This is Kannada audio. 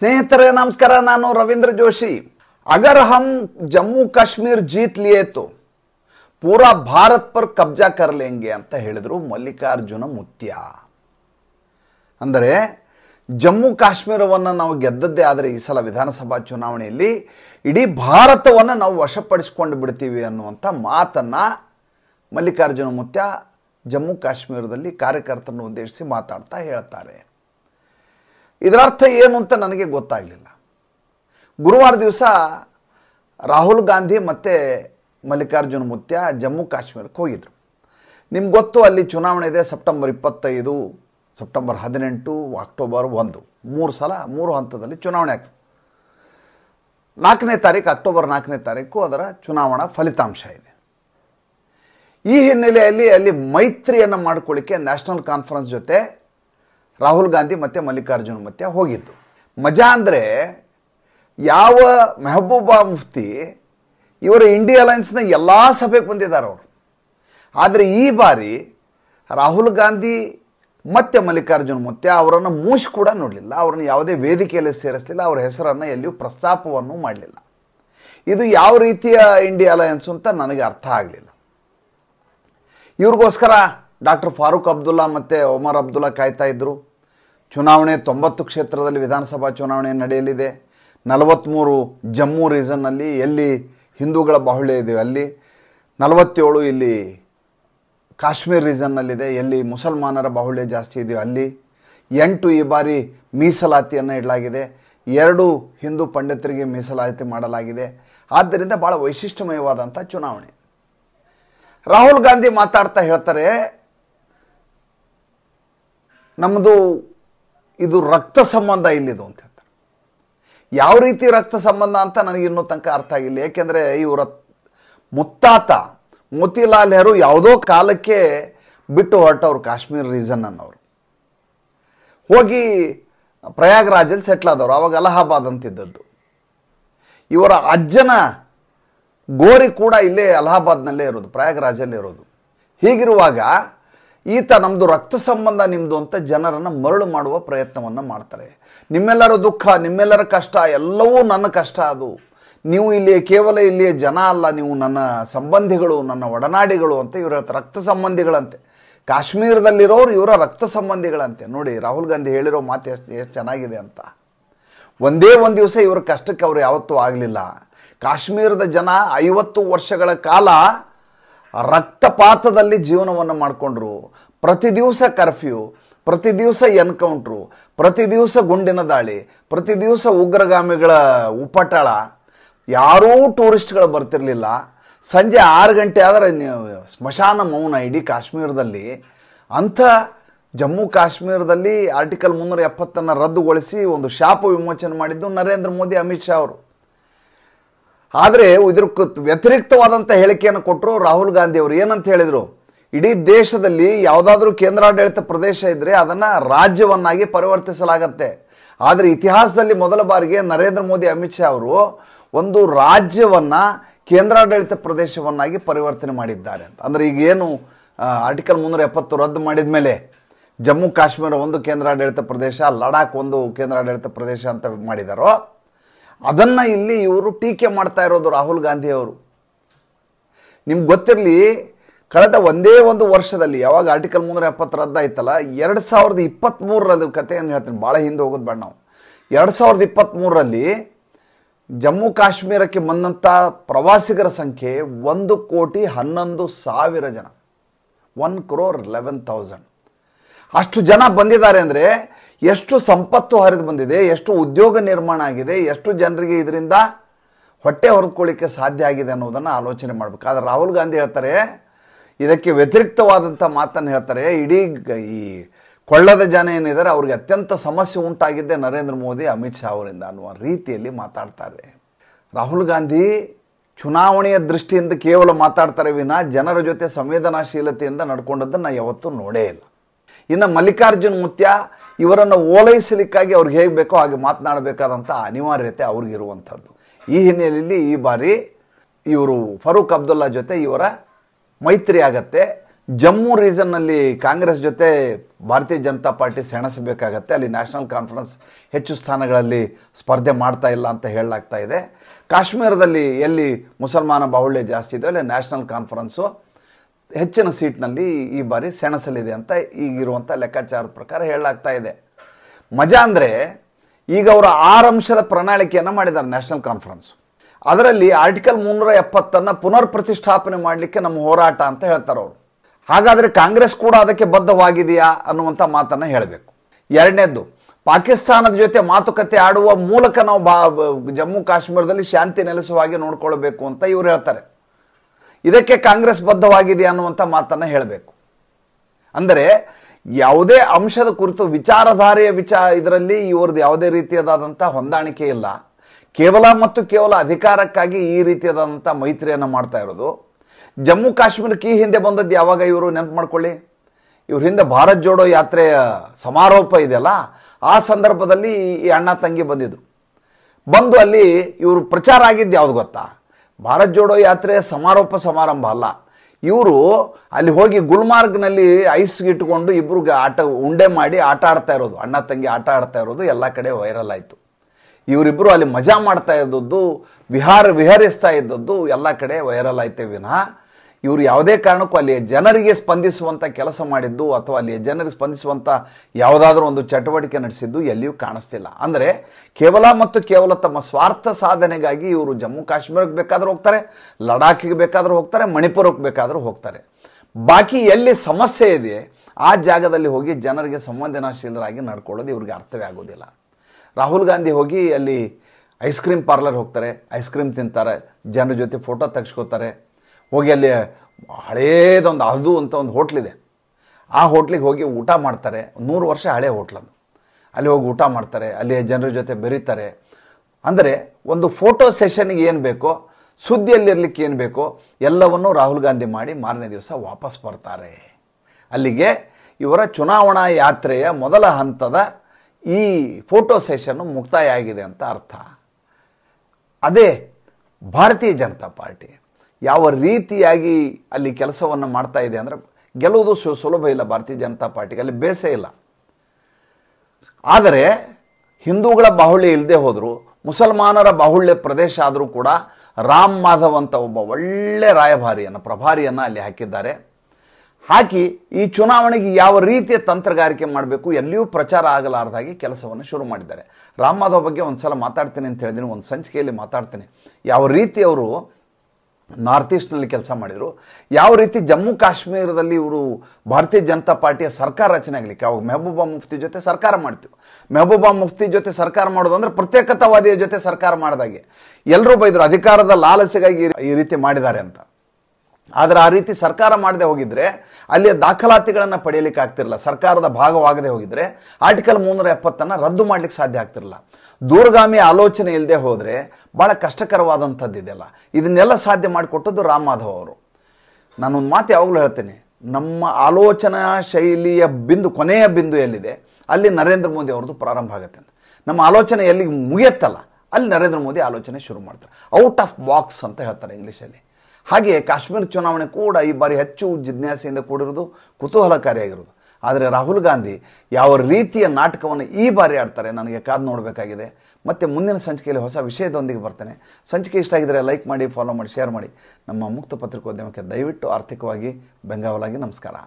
ಸ್ನೇಹಿತರೆ ನಮಸ್ಕಾರ ನಾನು ರವೀಂದ್ರ ಜೋಶಿ ಅಗರ್ ಹಮ್ ಜಮ್ಮು ಕಾಶ್ಮೀರ್ ಜೀತ್ ಲಿಯೇತು ಪೂರಾ ಭಾರತ್ ಪರ್ ಕಬ್ಜಾ ಹೆಂಗೆ ಅಂತ ಹೇಳಿದರು ಮಲ್ಲಿಕಾರ್ಜುನ ಮುತ್ಯ ಅಂದರೆ ಜಮ್ಮು ಕಾಶ್ಮೀರವನ್ನು ನಾವು ಗೆದ್ದದ್ದೇ ಆದರೆ ಈ ಸಲ ವಿಧಾನಸಭಾ ಚುನಾವಣೆಯಲ್ಲಿ ಇಡೀ ಭಾರತವನ್ನು ನಾವು ವಶಪಡಿಸ್ಕೊಂಡು ಬಿಡ್ತೀವಿ ಅನ್ನುವಂಥ ಮಾತನ್ನು ಮಲ್ಲಿಕಾರ್ಜುನ ಮುತ್ಯ ಜಮ್ಮು ಕಾಶ್ಮೀರದಲ್ಲಿ ಕಾರ್ಯಕರ್ತರನ್ನು ಉದ್ದೇಶಿಸಿ ಮಾತಾಡ್ತಾ ಹೇಳ್ತಾರೆ ಇದರರ್ಥ ಏನು ಅಂತ ನನಗೆ ಗೊತ್ತಾಗಲಿಲ್ಲ ಗುರುವಾರ ದಿವಸ ರಾಹುಲ್ ಗಾಂಧಿ ಮತ್ತು ಮಲ್ಲಿಕಾರ್ಜುನ್ ಮುತ್ಯ ಜಮ್ಮು ಕಾಶ್ಮೀರಕ್ಕೆ ಹೋಗಿದ್ರು ನಿಮ್ಗೆ ಗೊತ್ತು ಅಲ್ಲಿ ಚುನಾವಣೆ ಇದೆ ಸೆಪ್ಟೆಂಬರ್ ಇಪ್ಪತ್ತೈದು ಸೆಪ್ಟೆಂಬರ್ ಹದಿನೆಂಟು ಅಕ್ಟೋಬರ್ ಒಂದು ಮೂರು ಸಲ ಮೂರು ಹಂತದಲ್ಲಿ ಚುನಾವಣೆ ಆಗ್ತದೆ ನಾಲ್ಕನೇ ತಾರೀಕು ಅಕ್ಟೋಬರ್ ನಾಲ್ಕನೇ ತಾರೀಕು ಅದರ ಚುನಾವಣಾ ಫಲಿತಾಂಶ ಇದೆ ಈ ಹಿನ್ನೆಲೆಯಲ್ಲಿ ಅಲ್ಲಿ ಮೈತ್ರಿಯನ್ನು ಮಾಡಿಕೊಳ್ಳಿಕ್ಕೆ ನ್ಯಾಷನಲ್ ಕಾನ್ಫರೆನ್ಸ್ ಜೊತೆ ರಾಹುಲ್ ಗಾಂಧಿ ಮತ್ತು ಮಲ್ಲಿಕಾರ್ಜುನ್ ಮತ್ತೆ ಹೋಗಿದ್ದು ಮಜಾ ಅಂದರೆ ಯಾವ ಮೆಹಬೂಬ ಮುಫ್ತಿ ಇವರು ಇಂಡಿಯಾ ಅಲಯನ್ಸ್ನ ಎಲ್ಲ ಸಭೆಗೆ ಬಂದಿದ್ದಾರೆ ಅವರು ಆದರೆ ಈ ಬಾರಿ ರಾಹುಲ್ ಗಾಂಧಿ ಮತ್ತು ಮಲ್ಲಿಕಾರ್ಜುನ್ ಮತ್ತೆ ಅವರನ್ನು ಮೂಸಿ ಕೂಡ ನೋಡಲಿಲ್ಲ ಅವ್ರನ್ನ ಯಾವುದೇ ವೇದಿಕೆಯಲ್ಲಿ ಸೇರಿಸಲಿಲ್ಲ ಅವರ ಹೆಸರನ್ನು ಎಲ್ಲಿಯೂ ಪ್ರಸ್ತಾಪವನ್ನು ಮಾಡಲಿಲ್ಲ ಇದು ಯಾವ ರೀತಿಯ ಇಂಡಿಯಾ ಅಲಯನ್ಸ್ ಅಂತ ನನಗೆ ಅರ್ಥ ಆಗಲಿಲ್ಲ ಇವ್ರಿಗೋಸ್ಕರ ಡಾಕ್ಟರ್ ಫಾರೂಕ್ ಅಬ್ದುಲ್ಲಾ ಮತ್ತು ಒಮರ್ ಅಬ್ದುಲ್ಲಾ ಕಾಯ್ತಾ ಇದ್ದರು ಚುನಾವಣೆ ತೊಂಬತ್ತು ಕ್ಷೇತ್ರದಲ್ಲಿ ವಿಧಾನಸಭಾ ಚುನಾವಣೆ ನಡೆಯಲಿದೆ ನಲವತ್ತ್ಮೂರು ಜಮ್ಮು ರೀಸನ್ನಲ್ಲಿ ಎಲ್ಲಿ ಹಿಂದೂಗಳ ಬಾಹುಳ್ಯ ಇದೆ ಅಲ್ಲಿ ನಲವತ್ತೇಳು ಇಲ್ಲಿ ಕಾಶ್ಮೀರ್ ರೀಸನ್ನಲ್ಲಿದೆ ಎಲ್ಲಿ ಮುಸಲ್ಮಾನರ ಬಾಹುಳ್ಯ ಜಾಸ್ತಿ ಇದೆಯೋ ಅಲ್ಲಿ ಎಂಟು ಈ ಬಾರಿ ಮೀಸಲಾತಿಯನ್ನು ಇಡಲಾಗಿದೆ ಎರಡು ಹಿಂದೂ ಪಂಡಿತರಿಗೆ ಮೀಸಲಾತಿ ಮಾಡಲಾಗಿದೆ ಆದ್ದರಿಂದ ಭಾಳ ವೈಶಿಷ್ಟ್ಯಮಯವಾದಂಥ ಚುನಾವಣೆ ರಾಹುಲ್ ಗಾಂಧಿ ಮಾತಾಡ್ತಾ ಹೇಳ್ತಾರೆ ನಮ್ಮದು ಇದು ರಕ್ತ ಸಂಬಂಧ ಇಲ್ಲಿದು ಅಂತ ಹೇಳ್ತಾರೆ ಯಾವ ರೀತಿ ರಕ್ತ ಸಂಬಂಧ ಅಂತ ನನಗೆ ಇನ್ನೂ ತನಕ ಅರ್ಥ ಆಗಿಲ್ಲ ಏಕೆಂದರೆ ಇವರ ಮುತ್ತಾತ ಮೋತಿಲಾಲ್ ನೆಹರು ಯಾವುದೋ ಕಾಲಕ್ಕೆ ಬಿಟ್ಟು ಹೊರಟವ್ರು ಕಾಶ್ಮೀರ್ ರೀಸನ್ ಅನ್ನೋರು ಹೋಗಿ ಪ್ರಯಾಗ್ರಾಜಲ್ಲಿ ಸೆಟ್ಲ್ ಆದವರು ಅವಾಗ ಅಲಹಾಬಾದ್ ಅಂತಿದ್ದದ್ದು ಇವರ ಅಜ್ಜನ ಗೋರಿ ಕೂಡ ಇಲ್ಲೇ ಅಲಹಾಬಾದ್ನಲ್ಲೇ ಇರೋದು ಪ್ರಯಾಗ್ರಾಜಲ್ಲೇ ಇರೋದು ಹೀಗಿರುವಾಗ ಈತ ನಮ್ಮದು ರಕ್ತ ಸಂಬಂಧ ನಿಮ್ಮದು ಅಂತ ಜನರನ್ನು ಮರಳು ಮಾಡುವ ಪ್ರಯತ್ನವನ್ನು ಮಾಡ್ತಾರೆ ನಿಮ್ಮೆಲ್ಲರ ದುಃಖ ನಿಮ್ಮೆಲ್ಲರ ಕಷ್ಟ ಎಲ್ಲವೂ ನನ್ನ ಕಷ್ಟ ಅದು ನೀವು ಇಲ್ಲಿ ಕೇವಲ ಇಲ್ಲಿಯ ಜನ ಅಲ್ಲ ನೀವು ನನ್ನ ಸಂಬಂಧಿಗಳು ನನ್ನ ಒಡನಾಡಿಗಳು ಅಂತ ಇವರ ರಕ್ತ ಸಂಬಂಧಿಗಳಂತೆ ಕಾಶ್ಮೀರದಲ್ಲಿರೋರು ಇವರ ರಕ್ತ ಸಂಬಂಧಿಗಳಂತೆ ನೋಡಿ ರಾಹುಲ್ ಗಾಂಧಿ ಹೇಳಿರೋ ಮಾತು ಎಷ್ಟು ಎಷ್ಟು ಚೆನ್ನಾಗಿದೆ ಅಂತ ಒಂದೇ ಒಂದು ದಿವಸ ಇವರ ಕಷ್ಟಕ್ಕೆ ಅವ್ರು ಯಾವತ್ತೂ ಆಗಲಿಲ್ಲ ಕಾಶ್ಮೀರದ ಜನ ಐವತ್ತು ವರ್ಷಗಳ ಕಾಲ ರಕ್ತಪಾತದಲ್ಲಿ ಜೀವನವನ್ನು ಮಾಡಿಕೊಂಡ್ರು ಪ್ರತಿ ದಿವಸ ಕರ್ಫ್ಯೂ ಪ್ರತಿ ದಿವಸ ಎನ್ಕೌಂಟ್ರು ಪ್ರತಿ ದಿವಸ ಗುಂಡಿನ ದಾಳಿ ಪ್ರತಿ ದಿವಸ ಉಗ್ರಗಾಮಿಗಳ ಉಪಟಳ ಯಾರೂ ಟೂರಿಸ್ಟ್ಗಳು ಬರ್ತಿರಲಿಲ್ಲ ಸಂಜೆ ಆರು ಗಂಟೆ ಆದರೆ ಸ್ಮಶಾನ ಮೌನ ಇಡೀ ಕಾಶ್ಮೀರದಲ್ಲಿ ಅಂಥ ಜಮ್ಮು ಕಾಶ್ಮೀರದಲ್ಲಿ ಆರ್ಟಿಕಲ್ ಮುನ್ನೂರ ಎಪ್ಪತ್ತನ್ನು ರದ್ದುಗೊಳಿಸಿ ಒಂದು ಶಾಪ ವಿಮೋಚನೆ ಮಾಡಿದ್ದು ನರೇಂದ್ರ ಮೋದಿ ಅಮಿತ್ ಶಾ ಅವರು ಆದರೆ ಇದರ ವ್ಯತಿರಿಕ್ತವಾದಂಥ ಹೇಳಿಕೆಯನ್ನು ಕೊಟ್ಟರು ರಾಹುಲ್ ಗಾಂಧಿ ಅವರು ಏನಂತ ಹೇಳಿದರು ಇಡೀ ದೇಶದಲ್ಲಿ ಯಾವುದಾದ್ರೂ ಕೇಂದ್ರಾಡಳಿತ ಪ್ರದೇಶ ಇದ್ದರೆ ಅದನ್ನು ರಾಜ್ಯವನ್ನಾಗಿ ಪರಿವರ್ತಿಸಲಾಗತ್ತೆ ಆದರೆ ಇತಿಹಾಸದಲ್ಲಿ ಮೊದಲ ಬಾರಿಗೆ ನರೇಂದ್ರ ಮೋದಿ ಅಮಿತ್ ಶಾ ಅವರು ಒಂದು ರಾಜ್ಯವನ್ನು ಕೇಂದ್ರಾಡಳಿತ ಪ್ರದೇಶವನ್ನಾಗಿ ಪರಿವರ್ತನೆ ಮಾಡಿದ್ದಾರೆ ಅಂತ ಅಂದರೆ ಈಗ ಏನು ಆರ್ಟಿಕಲ್ ಮುನ್ನೂರ ಎಪ್ಪತ್ತು ರದ್ದು ಮಾಡಿದ ಮೇಲೆ ಜಮ್ಮು ಕಾಶ್ಮೀರ ಒಂದು ಕೇಂದ್ರಾಡಳಿತ ಪ್ರದೇಶ ಲಡಾಖ್ ಒಂದು ಕೇಂದ್ರಾಡಳಿತ ಪ್ರದೇಶ ಅಂತ ಮಾಡಿದಾರೋ ಅದನ್ನು ಇಲ್ಲಿ ಇವರು ಟೀಕೆ ಮಾಡ್ತಾ ಇರೋದು ರಾಹುಲ್ ಗಾಂಧಿ ಅವರು ನಿಮ್ಗೆ ಗೊತ್ತಿರಲಿ ಕಳೆದ ಒಂದೇ ಒಂದು ವರ್ಷದಲ್ಲಿ ಯಾವಾಗ ಆರ್ಟಿಕಲ್ ಮುನ್ನೂರ ಎಪ್ಪತ್ತು ರದ್ದಾಯ್ತಲ್ಲ ಎರಡು ಸಾವಿರದ ಇಪ್ಪತ್ತ್ಮೂರರಲ್ಲಿ ಕಥೆಯನ್ನು ಹೇಳ್ತೀನಿ ಭಾಳ ಹಿಂದೆ ಹೋಗೋದು ಬೇಡ ನಾವು ಎರಡು ಸಾವಿರದ ಇಪ್ಪತ್ತ್ಮೂರರಲ್ಲಿ ಜಮ್ಮು ಕಾಶ್ಮೀರಕ್ಕೆ ಬಂದಂಥ ಪ್ರವಾಸಿಗರ ಸಂಖ್ಯೆ ಒಂದು ಕೋಟಿ ಹನ್ನೊಂದು ಸಾವಿರ ಜನ ಒನ್ ಕ್ರೋರ್ ಲೆವೆನ್ ಥೌಸಂಡ್ ಅಷ್ಟು ಜನ ಬಂದಿದ್ದಾರೆ ಅಂದರೆ ಎಷ್ಟು ಸಂಪತ್ತು ಹರಿದು ಬಂದಿದೆ ಎಷ್ಟು ಉದ್ಯೋಗ ನಿರ್ಮಾಣ ಆಗಿದೆ ಎಷ್ಟು ಜನರಿಗೆ ಇದರಿಂದ ಹೊಟ್ಟೆ ಹೊರದ್ಕೊಳ್ಳಿಕ್ಕೆ ಸಾಧ್ಯ ಆಗಿದೆ ಅನ್ನೋದನ್ನು ಆಲೋಚನೆ ಮಾಡಬೇಕು ಆದರೆ ರಾಹುಲ್ ಗಾಂಧಿ ಹೇಳ್ತಾರೆ ಇದಕ್ಕೆ ವ್ಯತಿರಿಕ್ತವಾದಂಥ ಮಾತನ್ನು ಹೇಳ್ತಾರೆ ಇಡೀ ಈ ಕೊಳ್ಳದ ಜನ ಏನಿದ್ದಾರೆ ಅವ್ರಿಗೆ ಅತ್ಯಂತ ಸಮಸ್ಯೆ ಉಂಟಾಗಿದ್ದೆ ನರೇಂದ್ರ ಮೋದಿ ಅಮಿತ್ ಶಾ ಅವರಿಂದ ಅನ್ನುವ ರೀತಿಯಲ್ಲಿ ಮಾತಾಡ್ತಾರೆ ರಾಹುಲ್ ಗಾಂಧಿ ಚುನಾವಣೆಯ ದೃಷ್ಟಿಯಿಂದ ಕೇವಲ ಮಾತಾಡ್ತಾರೆ ವಿನ ಜನರ ಜೊತೆ ಸಂವೇದನಾಶೀಲತೆಯಿಂದ ನಡ್ಕೊಂಡದ್ದನ್ನು ಯಾವತ್ತೂ ನೋಡೇ ಇಲ್ಲ ಇನ್ನು ಮಲ್ಲಿಕಾರ್ಜುನ್ ಮುತ್ಯ ಇವರನ್ನು ಓಲೈಸಲಿಕ್ಕಾಗಿ ಅವ್ರಿಗೆ ಹೇಗೆ ಬೇಕೋ ಹಾಗೆ ಮಾತನಾಡಬೇಕಾದಂಥ ಅನಿವಾರ್ಯತೆ ಅವ್ರಿಗಿರುವಂಥದ್ದು ಈ ಹಿನ್ನೆಲೆಯಲ್ಲಿ ಈ ಬಾರಿ ಇವರು ಫರೂಕ್ ಅಬ್ದುಲ್ಲಾ ಜೊತೆ ಇವರ ಮೈತ್ರಿ ಆಗತ್ತೆ ಜಮ್ಮು ರೀಸನ್ನಲ್ಲಿ ಕಾಂಗ್ರೆಸ್ ಜೊತೆ ಭಾರತೀಯ ಜನತಾ ಪಾರ್ಟಿ ಸೆಣಸಬೇಕಾಗತ್ತೆ ಅಲ್ಲಿ ನ್ಯಾಷನಲ್ ಕಾನ್ಫರೆನ್ಸ್ ಹೆಚ್ಚು ಸ್ಥಾನಗಳಲ್ಲಿ ಸ್ಪರ್ಧೆ ಮಾಡ್ತಾ ಇಲ್ಲ ಅಂತ ಹೇಳಲಾಗ್ತಾ ಇದೆ ಕಾಶ್ಮೀರದಲ್ಲಿ ಎಲ್ಲಿ ಮುಸಲ್ಮಾನ ಬಾಹುಳ್ಯ ಜಾಸ್ತಿ ಇದೆ ಅಲ್ಲಿ ನ್ಯಾಷನಲ್ ಕಾನ್ಫರೆನ್ಸು ಹೆಚ್ಚಿನ ಸೀಟ್ನಲ್ಲಿ ಈ ಬಾರಿ ಸೆಣಸಲಿದೆ ಅಂತ ಈಗಿರುವಂಥ ಲೆಕ್ಕಾಚಾರದ ಪ್ರಕಾರ ಹೇಳಲಾಗ್ತಾ ಇದೆ ಮಜಾ ಅಂದರೆ ಈಗ ಅವರು ಆರು ಅಂಶದ ಪ್ರಣಾಳಿಕೆಯನ್ನು ಮಾಡಿದ್ದಾರೆ ನ್ಯಾಷನಲ್ ಕಾನ್ಫರೆನ್ಸ್ ಅದರಲ್ಲಿ ಆರ್ಟಿಕಲ್ ಮುನ್ನೂರ ಎಪ್ಪತ್ತನ್ನು ಪುನರ್ ಪ್ರತಿಷ್ಠಾಪನೆ ಮಾಡಲಿಕ್ಕೆ ನಮ್ಮ ಹೋರಾಟ ಅಂತ ಹೇಳ್ತಾರೆ ಅವರು ಹಾಗಾದರೆ ಕಾಂಗ್ರೆಸ್ ಕೂಡ ಅದಕ್ಕೆ ಬದ್ಧವಾಗಿದೆಯಾ ಅನ್ನುವಂಥ ಮಾತನ್ನು ಹೇಳಬೇಕು ಎರಡನೇದ್ದು ಪಾಕಿಸ್ತಾನದ ಜೊತೆ ಮಾತುಕತೆ ಆಡುವ ಮೂಲಕ ನಾವು ಬಾ ಜಮ್ಮು ಕಾಶ್ಮೀರದಲ್ಲಿ ಶಾಂತಿ ನೆಲೆಸುವ ಹಾಗೆ ನೋಡ್ಕೊಳ್ಬೇಕು ಅಂತ ಇವರು ಹೇಳ್ತಾರೆ ಇದಕ್ಕೆ ಕಾಂಗ್ರೆಸ್ ಬದ್ಧವಾಗಿದೆ ಅನ್ನುವಂಥ ಮಾತನ್ನು ಹೇಳಬೇಕು ಅಂದರೆ ಯಾವುದೇ ಅಂಶದ ಕುರಿತು ವಿಚಾರಧಾರೆಯ ವಿಚಾರ ಇದರಲ್ಲಿ ಇವ್ರದ್ದು ಯಾವುದೇ ರೀತಿಯಾದಂಥ ಹೊಂದಾಣಿಕೆ ಇಲ್ಲ ಕೇವಲ ಮತ್ತು ಕೇವಲ ಅಧಿಕಾರಕ್ಕಾಗಿ ಈ ರೀತಿಯಾದಂಥ ಮೈತ್ರಿಯನ್ನು ಮಾಡ್ತಾ ಇರೋದು ಜಮ್ಮು ಕಾಶ್ಮೀರಕ್ಕೆ ಈ ಹಿಂದೆ ಬಂದದ್ದು ಯಾವಾಗ ಇವರು ನೆನಪು ಮಾಡ್ಕೊಳ್ಳಿ ಇವ್ರ ಹಿಂದೆ ಭಾರತ್ ಜೋಡೋ ಯಾತ್ರೆಯ ಸಮಾರೋಪ ಇದೆಯಲ್ಲ ಆ ಸಂದರ್ಭದಲ್ಲಿ ಈ ಅಣ್ಣ ತಂಗಿ ಬಂದಿದ್ದರು ಬಂದು ಅಲ್ಲಿ ಇವರು ಪ್ರಚಾರ ಆಗಿದ್ದು ಯಾವುದು ಗೊತ್ತಾ ಭಾರತ್ ಜೋಡೋ ಯಾತ್ರೆ ಸಮಾರೋಪ ಸಮಾರಂಭ ಅಲ್ಲ ಇವರು ಅಲ್ಲಿ ಹೋಗಿ ಗುಲ್ಮಾರ್ಗ್ನಲ್ಲಿ ಐಸ್ಗೆ ಇಟ್ಕೊಂಡು ಇಬ್ಬರು ಆಟ ಉಂಡೆ ಮಾಡಿ ಆಟ ಆಡ್ತಾ ಇರೋದು ಅಣ್ಣ ತಂಗಿ ಆಟ ಆಡ್ತಾ ಇರೋದು ಎಲ್ಲ ಕಡೆ ವೈರಲ್ ಆಯಿತು ಇವರಿಬ್ಬರು ಅಲ್ಲಿ ಮಜಾ ಮಾಡ್ತಾ ಇದ್ದದ್ದು ವಿಹಾರ ವಿಹರಿಸ್ತಾ ಇದ್ದದ್ದು ಎಲ್ಲ ಕಡೆ ವೈರಲ್ ಆಯ್ತೇ ವಿನಃ ಇವರು ಯಾವುದೇ ಕಾರಣಕ್ಕೂ ಅಲ್ಲಿಯ ಜನರಿಗೆ ಸ್ಪಂದಿಸುವಂಥ ಕೆಲಸ ಮಾಡಿದ್ದು ಅಥವಾ ಅಲ್ಲಿಯ ಜನರಿಗೆ ಸ್ಪಂದಿಸುವಂಥ ಯಾವುದಾದ್ರೂ ಒಂದು ಚಟುವಟಿಕೆ ನಡೆಸಿದ್ದು ಎಲ್ಲಿಯೂ ಕಾಣಿಸ್ತಿಲ್ಲ ಅಂದರೆ ಕೇವಲ ಮತ್ತು ಕೇವಲ ತಮ್ಮ ಸ್ವಾರ್ಥ ಸಾಧನೆಗಾಗಿ ಇವರು ಜಮ್ಮು ಕಾಶ್ಮೀರಕ್ಕೆ ಬೇಕಾದರೂ ಹೋಗ್ತಾರೆ ಲಡಾಖಿಗೆ ಬೇಕಾದರೂ ಹೋಗ್ತಾರೆ ಮಣಿಪುರಕ್ಕೆ ಬೇಕಾದರೂ ಹೋಗ್ತಾರೆ ಬಾಕಿ ಎಲ್ಲಿ ಸಮಸ್ಯೆ ಇದೆ ಆ ಜಾಗದಲ್ಲಿ ಹೋಗಿ ಜನರಿಗೆ ಸಂವೇದನಾಶೀಲರಾಗಿ ನಡ್ಕೊಳ್ಳೋದು ಇವ್ರಿಗೆ ಅರ್ಥವೇ ಆಗೋದಿಲ್ಲ ರಾಹುಲ್ ಗಾಂಧಿ ಹೋಗಿ ಅಲ್ಲಿ ಐಸ್ ಕ್ರೀಮ್ ಪಾರ್ಲರ್ ಹೋಗ್ತಾರೆ ಐಸ್ ಕ್ರೀಮ್ ತಿಂತಾರೆ ಜನರ ಜೊತೆ ಫೋಟೋ ತೆಗೆಸ್ಕೋತಾರೆ ಹೋಗಿ ಅಲ್ಲಿ ಹಳೇದೊಂದು ಅದು ಅಂತ ಒಂದು ಹೋಟ್ಲಿದೆ ಆ ಹೋಟ್ಲಿಗೆ ಹೋಗಿ ಊಟ ಮಾಡ್ತಾರೆ ನೂರು ವರ್ಷ ಹಳೆ ಹೋಟ್ಲದು ಅಲ್ಲಿ ಹೋಗಿ ಊಟ ಮಾಡ್ತಾರೆ ಅಲ್ಲಿ ಜನರ ಜೊತೆ ಬೆರೀತಾರೆ ಅಂದರೆ ಒಂದು ಫೋಟೋ ಸೆಷನ್ಗೆ ಏನು ಬೇಕೋ ಸುದ್ದಿಯಲ್ಲಿರಲಿಕ್ಕೆ ಏನು ಬೇಕೋ ಎಲ್ಲವನ್ನು ರಾಹುಲ್ ಗಾಂಧಿ ಮಾಡಿ ಮಾರನೇ ದಿವಸ ವಾಪಸ್ ಬರ್ತಾರೆ ಅಲ್ಲಿಗೆ ಇವರ ಚುನಾವಣಾ ಯಾತ್ರೆಯ ಮೊದಲ ಹಂತದ ಈ ಫೋಟೋ ಸೆಷನ್ನು ಮುಕ್ತಾಯ ಆಗಿದೆ ಅಂತ ಅರ್ಥ ಅದೇ ಭಾರತೀಯ ಜನತಾ ಪಾರ್ಟಿ ಯಾವ ರೀತಿಯಾಗಿ ಅಲ್ಲಿ ಕೆಲಸವನ್ನು ಮಾಡ್ತಾ ಇದೆ ಅಂದರೆ ಗೆಲ್ಲುವುದು ಸು ಸುಲಭ ಇಲ್ಲ ಭಾರತೀಯ ಜನತಾ ಪಾರ್ಟಿಗೆ ಅಲ್ಲಿ ಬೇಸೇ ಇಲ್ಲ ಆದರೆ ಹಿಂದೂಗಳ ಬಾಹುಳ್ಯ ಇಲ್ಲದೆ ಹೋದರೂ ಮುಸಲ್ಮಾನರ ಬಾಹುಳ್ಯ ಪ್ರದೇಶ ಆದರೂ ಕೂಡ ರಾಮ್ ಮಾಧವ್ ಅಂತ ಒಬ್ಬ ಒಳ್ಳೆ ರಾಯಭಾರಿಯನ್ನು ಪ್ರಭಾರಿಯನ್ನು ಅಲ್ಲಿ ಹಾಕಿದ್ದಾರೆ ಹಾಕಿ ಈ ಚುನಾವಣೆಗೆ ಯಾವ ರೀತಿಯ ತಂತ್ರಗಾರಿಕೆ ಮಾಡಬೇಕು ಎಲ್ಲಿಯೂ ಪ್ರಚಾರ ಆಗಲಾರ್ದಾಗಿ ಕೆಲಸವನ್ನು ಶುರು ಮಾಡಿದ್ದಾರೆ ರಾಮ್ ಮಾಧವ್ ಬಗ್ಗೆ ಒಂದು ಸಲ ಮಾತಾಡ್ತೀನಿ ಅಂತ ಹೇಳಿದ್ದೀನಿ ಒಂದು ಸಂಚಿಕೆಯಲ್ಲಿ ಮಾತಾಡ್ತೀನಿ ಯಾವ ರೀತಿ ಅವರು ನಾರ್ತ್ ಈಸ್ಟ್ನಲ್ಲಿ ಕೆಲಸ ಮಾಡಿದರು ಯಾವ ರೀತಿ ಜಮ್ಮು ಕಾಶ್ಮೀರದಲ್ಲಿ ಇವರು ಭಾರತೀಯ ಜನತಾ ಪಾರ್ಟಿಯ ಸರ್ಕಾರ ರಚನೆ ಆಗಲಿಕ್ಕೆ ಅವಾಗ ಮೆಹಬೂಬಾ ಮುಫ್ತಿ ಜೊತೆ ಸರ್ಕಾರ ಮಾಡ್ತೀವಿ ಮೆಹಬೂಬಾ ಮುಫ್ತಿ ಜೊತೆ ಸರ್ಕಾರ ಮಾಡೋದು ಅಂದರೆ ಪ್ರತ್ಯೇಕತಾವಾದಿಯ ಜೊತೆ ಸರ್ಕಾರ ಮಾಡಿದಾಗೆ ಎಲ್ಲರೂ ಬೈದರು ಅಧಿಕಾರದ ಲಾಲಸೆಗಾಗಿ ಈ ರೀತಿ ಮಾಡಿದ್ದಾರೆ ಅಂತ ಆದರೆ ಆ ರೀತಿ ಸರ್ಕಾರ ಮಾಡದೆ ಹೋಗಿದ್ರೆ ಅಲ್ಲಿಯ ದಾಖಲಾತಿಗಳನ್ನು ಪಡೆಯಲಿಕ್ಕೆ ಆಗ್ತಿರಲ್ಲ ಸರ್ಕಾರದ ಭಾಗವಾಗದೆ ಹೋಗಿದ್ರೆ ಆರ್ಟಿಕಲ್ ಮುನ್ನೂರ ಎಪ್ಪತ್ತನ್ನು ರದ್ದು ಮಾಡಲಿಕ್ಕೆ ಸಾಧ್ಯ ಆಗ್ತಿರಲ್ಲ ದೂರಗಾಮಿ ಆಲೋಚನೆ ಇಲ್ಲದೆ ಹೋದರೆ ಭಾಳ ಕಷ್ಟಕರವಾದಂಥದ್ದು ಇದೆಲ್ಲ ಇದನ್ನೆಲ್ಲ ಸಾಧ್ಯ ಮಾಡಿಕೊಟ್ಟದ್ದು ರಾಮ್ ಮಾಧವ್ ಅವರು ನಾನೊಂದು ಮಾತು ಯಾವಾಗಲೂ ಹೇಳ್ತೇನೆ ನಮ್ಮ ಆಲೋಚನಾ ಶೈಲಿಯ ಬಿಂದು ಕೊನೆಯ ಬಿಂದು ಎಲ್ಲಿದೆ ಅಲ್ಲಿ ನರೇಂದ್ರ ಮೋದಿ ಅವ್ರದ್ದು ಪ್ರಾರಂಭ ಆಗುತ್ತೆ ಅಂತ ನಮ್ಮ ಆಲೋಚನೆ ಎಲ್ಲಿಗೆ ಮುಗಿಯತ್ತಲ್ಲ ಅಲ್ಲಿ ನರೇಂದ್ರ ಮೋದಿ ಆಲೋಚನೆ ಶುರು ಮಾಡ್ತಾರೆ ಔಟ್ ಆಫ್ ಬಾಕ್ಸ್ ಅಂತ ಹೇಳ್ತಾರೆ ಇಂಗ್ಲೀಷಲ್ಲಿ ಹಾಗೆ ಕಾಶ್ಮೀರ ಚುನಾವಣೆ ಕೂಡ ಈ ಬಾರಿ ಹೆಚ್ಚು ಜಿಜ್ಞಾಸೆಯಿಂದ ಕೂಡಿರುವುದು ಕುತೂಹಲಕಾರಿಯಾಗಿರುವುದು ಆದರೆ ರಾಹುಲ್ ಗಾಂಧಿ ಯಾವ ರೀತಿಯ ನಾಟಕವನ್ನು ಈ ಬಾರಿ ಆಡ್ತಾರೆ ನನಗೆ ಕಾದು ನೋಡಬೇಕಾಗಿದೆ ಮತ್ತು ಮುಂದಿನ ಸಂಚಿಕೆಯಲ್ಲಿ ಹೊಸ ವಿಷಯದೊಂದಿಗೆ ಬರ್ತೇನೆ ಸಂಚಿಕೆ ಇಷ್ಟ ಆಗಿದರೆ ಲೈಕ್ ಮಾಡಿ ಫಾಲೋ ಮಾಡಿ ಶೇರ್ ಮಾಡಿ ನಮ್ಮ ಮುಕ್ತ ಪತ್ರಿಕೋದ್ಯಮಕ್ಕೆ ದಯವಿಟ್ಟು ಆರ್ಥಿಕವಾಗಿ ಬೆಂಗಾವಲಾಗಿ ನಮಸ್ಕಾರ